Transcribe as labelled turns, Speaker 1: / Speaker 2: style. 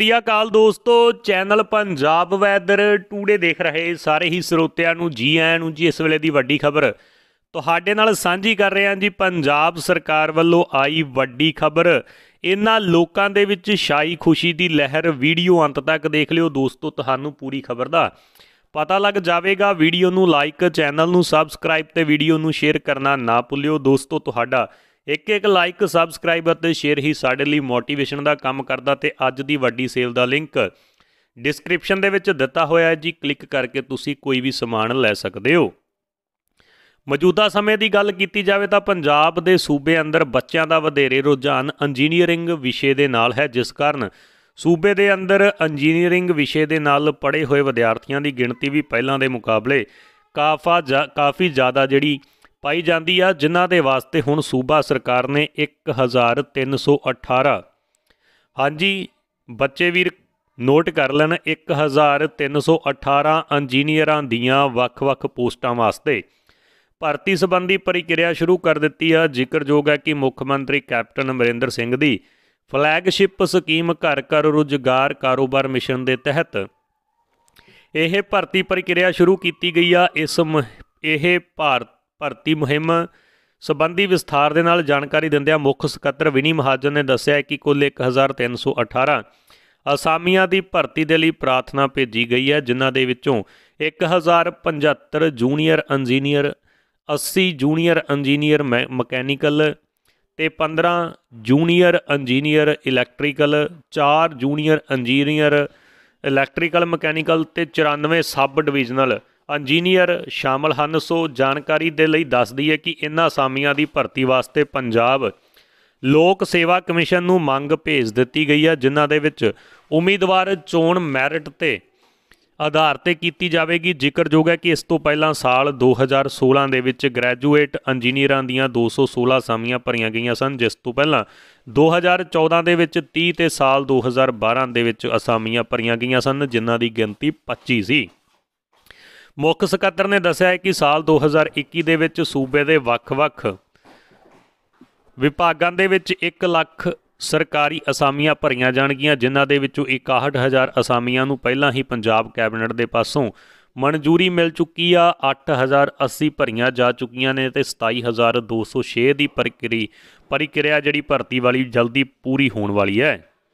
Speaker 1: ਸਤਿ ਅਕਾਲ ਦੋਸਤੋ channel Punjab weather today ਦੇਖ ਰਹੇ ਸਾਰੇ ਹੀ ਸਰੋਤਿਆਂ ਨੂੰ ਜੀ ਆਇਆਂ ਨੂੰ ਜੀ ਇਸ ਵੇਲੇ ਦੀ ਵੱਡੀ ਖਬਰ ਤੁਹਾਡੇ ਨਾਲ ਸਾਂਝੀ ਕਰ ਰਹੇ ਹਾਂ ਜੀ ਪੰਜਾਬ ਸਰਕਾਰ ਵੱਲੋਂ ਆਈ ਵੱਡੀ ਖਬਰ ਇਹਨਾਂ ਲੋਕਾਂ ਦੇ ਵਿੱਚ ਸ਼ਾਈ ਖੁਸ਼ੀ ਦੀ ਲਹਿਰ ਵੀਡੀਓ ਅੰਤ ਤੱਕ ਦੇਖ ਲਿਓ ਦੋਸਤੋ ਤੁਹਾਨੂੰ ਪੂਰੀ ਖਬਰ ਦਾ ਪਤਾ ਲੱਗ ਜਾਵੇਗਾ ਵੀਡੀਓ ਨੂੰ ਲਾਈਕ ਚੈਨਲ ਨੂੰ ਸਬਸਕ੍ਰਾਈਬ ਤੇ ਵੀਡੀਓ ਨੂੰ ਸ਼ੇਅਰ ਕਰਨਾ ਨਾ ਭੁੱਲਿਓ ਦੋਸਤੋ ਤੁਹਾਡਾ ਇੱਕ ਇੱਕ ਲਾਈਕ ਸਬਸਕ੍ਰਾਈਬ ਅਤੇ ਸ਼ੇਅਰ ਹੀ ਸਾਡੇ ਲਈ ਮੋਟੀਵੇਸ਼ਨ ਦਾ ਕੰਮ ਕਰਦਾ ਤੇ ਅੱਜ ਦੀ ਵੱਡੀ ਸੇਲ ਦਾ ਲਿੰਕ ਡਿਸਕ੍ਰਿਪਸ਼ਨ ਦੇ ਵਿੱਚ ਦਿੱਤਾ ਹੋਇਆ ਹੈ ਜੀ ਕਲਿੱਕ ਕਰਕੇ ਤੁਸੀਂ ਕੋਈ ਵੀ ਸਮਾਨ ਲੈ ਸਕਦੇ ਹੋ ਮੌਜੂਦਾ ਸਮੇਂ ਦੀ ਗੱਲ ਕੀਤੀ ਜਾਵੇ ਤਾਂ ਪੰਜਾਬ ਦੇ ਸੂਬੇ ਅੰਦਰ ਬੱਚਿਆਂ ਦਾ ਵਧੇਰੇ ਰੁਝਾਨ ਇੰਜੀਨੀਅਰਿੰਗ ਵਿਸ਼ੇ ਦੇ ਨਾਲ ਹੈ ਜਿਸ ਕਾਰਨ ਸੂਬੇ ਦੇ ਅੰਦਰ ਇੰਜੀਨੀਅਰਿੰਗ ਵਿਸ਼ੇ ਦੇ ਨਾਲ ਪੜ੍ਹੇ ਹੋਏ ਵਿਦਿਆਰਥੀਆਂ ਦੀ ਗਿਣਤੀ ਵੀ ਪਹਿਲਾਂ ਦੇ ਮੁਕਾਬਲੇ ਕਾਫਾ ਕਾਫੀ ਜ਼ਿਆਦਾ ਜਿਹੜੀ ਪਾਈ ਜਾਂਦੀ ਆ ਜਿਨ੍ਹਾਂ ਦੇ ਵਾਸਤੇ ਹੁਣ ਸੂਬਾ ਸਰਕਾਰ ਨੇ 1318 ਹਾਂਜੀ ਬੱਚੇ ਵੀਰ ਨੋਟ ਕਰ ਲੈਣ 1318 ਇੰਜੀਨੀਅਰਾਂ ਦੀਆਂ ਵੱਖ-ਵੱਖ ਪੋਸਟਾਂ ਵਾਸਤੇ ਭਰਤੀ ਸੰਬੰਧੀ ਪ੍ਰਕਿਰਿਆ ਸ਼ੁਰੂ ਕਰ ਦਿੱਤੀ ਆ ਜ਼ਿਕਰਯੋਗ ਹੈ ਕਿ ਮੁੱਖ ਮੰਤਰੀ ਕੈਪਟਨ ਅਮਰਿੰਦਰ ਸਿੰਘ ਦੀ ਫਲੈਗਸ਼ਿਪ ਸਕੀਮ ਘਰ ਘਰ ਰੁਜ਼ਗਾਰ ਕਾਰੋਬਾਰ ਮਿਸ਼ਨ ਦੇ ਤਹਿਤ ਇਹ ਭਰਤੀ ਪ੍ਰਕਿਰਿਆ ਸ਼ੁਰੂ ਕੀਤੀ ਗਈ ਆ ਇਸ ਇਹ ਭਾਰਤ ਭਰਤੀ ਮੁਹਿੰਮ ਸਬੰਧੀ ਵਿਸਥਾਰ ਦੇ ਨਾਲ ਜਾਣਕਾਰੀ ਦਿੰਦਿਆਂ ਮੁੱਖ ਸਕੱਤਰ ਵਿਨੀ ਮਹਾਜਨ ਨੇ ਦੱਸਿਆ ਕਿ ਕੁੱਲ 1318 ਅਸਾਮੀਆਂ ਦੀ ਭਰਤੀ ਦੇ ਲਈ ਪ੍ਰਾਰਥਨਾ ਭੇਜੀ ਗਈ ਹੈ ਜਿਨ੍ਹਾਂ ਦੇ ਵਿੱਚੋਂ 1075 junior engineer 80 junior engineer mechanical ਤੇ 15 junior engineer electrical 4 junior engineer electrical mechanical ਤੇ 94 ਸਬ ਡਿਵੀਜ਼ਨਲ ਇੰਜੀਨੀਅਰ ਸ਼ਾਮਲ ਹਨ ਸੋ ਜਾਣਕਾਰੀ ਦੇ ਲਈ ਦੱਸਦੀ ਹੈ ਕਿ ਇਨ੍ਹਾਂ ਅਸਾਮੀਆਂ ਦੀ ਭਰਤੀ ਵਾਸਤੇ ਪੰਜਾਬ ਲੋਕ ਸੇਵਾ ਕਮਿਸ਼ਨ ਨੂੰ ਮੰਗ ਭੇਜ ਦਿੱਤੀ ਗਈ ਹੈ ਜਿਨ੍ਹਾਂ ਦੇ ਵਿੱਚ ਉਮੀਦਵਾਰ ਚੋਣ ਮੈਰਿਟ ਤੇ ਆਧਾਰ ਤੇ ਕੀਤੀ ਜਾਵੇਗੀ ਜ਼ਿਕਰਯੋਗ ਹੈ ਕਿ ਇਸ ਤੋਂ ਪਹਿਲਾਂ ਸਾਲ 2016 ਦੇ ਵਿੱਚ ਗ੍ਰੈਜੂਏਟ ਇੰਜੀਨੀਅਰਾਂ ਦੀਆਂ 216 ਸਾਮੀਆਂ ਭਰੀਆਂ ਗਈਆਂ ਸਨ ਜਿਸ ਤੋਂ ਪਹਿਲਾਂ 2014 ਦੇ ਵਿੱਚ 30 ਤੇ ਸਾਲ 2012 ਦੇ ਵਿੱਚ ਅਸਾਮੀਆਂ ਭਰੀਆਂ ਗਈਆਂ ਸਨ ਜਿਨ੍ਹਾਂ ਦੀ ਗਿਣਤੀ 25 ਸੀ ਮੁੱਖ ਸਕੱਤਰ ਨੇ ਦੱਸਿਆ ਕਿ ਸਾਲ 2021 ਦੇ ਵਿੱਚ ਸੂਬੇ ਦੇ ਵੱਖ-ਵੱਖ ਵਿਭਾਗਾਂ ਦੇ ਵਿੱਚ 1 ਲੱਖ ਸਰਕਾਰੀ ਅਸਾਮੀਆਂ ਭਰੀਆਂ ਜਾਣਗੀਆਂ ਜਿਨ੍ਹਾਂ ਦੇ ਵਿੱਚੋਂ 61000 ਅਸਾਮੀਆਂ ਨੂੰ ਪਹਿਲਾਂ ਹੀ ਪੰਜਾਬ ਕੈਬਨਿਟ ਦੇ ਪਾਸੋਂ ਮਨਜ਼ੂਰੀ ਮਿਲ ਚੁੱਕੀ ਆ 8080 ਭਰੀਆਂ ਜਾ ਚੁੱਕੀਆਂ ਨੇ ਤੇ 27206 ਦੀ ਪ੍ਰਕਿਰਿਆ ਜਿਹੜੀ ਭਰਤੀ ਵਾਲੀ ਜਲਦੀ ਪੂਰੀ ਹੋਣ ਵਾਲੀ ਹੈ